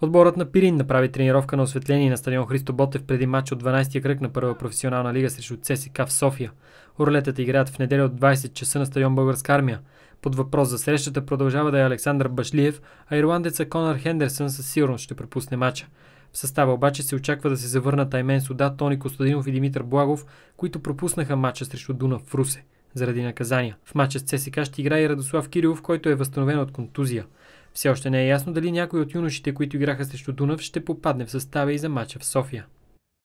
Отборът на Пирин направи тренировка на осветление на стадион Христо Ботев преди матч от 12-я кръг на първа професионална лига срещу ЦСК в София. Орлетата играят в неделя от 20 часа на стадион Българска армия. Под въпрос за срещата продължава да е Александър Башлиев, а ирландеца Конър Хендерсън със сигурност ще пропусне матча. В състава обаче се очаква да се завърнат Аймен Суда, Тони Костадинов и Димитър Благов, които пропуснаха матча срещу Дуна в Русе заради наказания. В матча с ЦСК ще играе и Радослав Кирилов, който е възстановен от контузия. Все още не е ясно дали някой от юношите, които играха срещу Дунав, ще попадне в състава и за мача в София.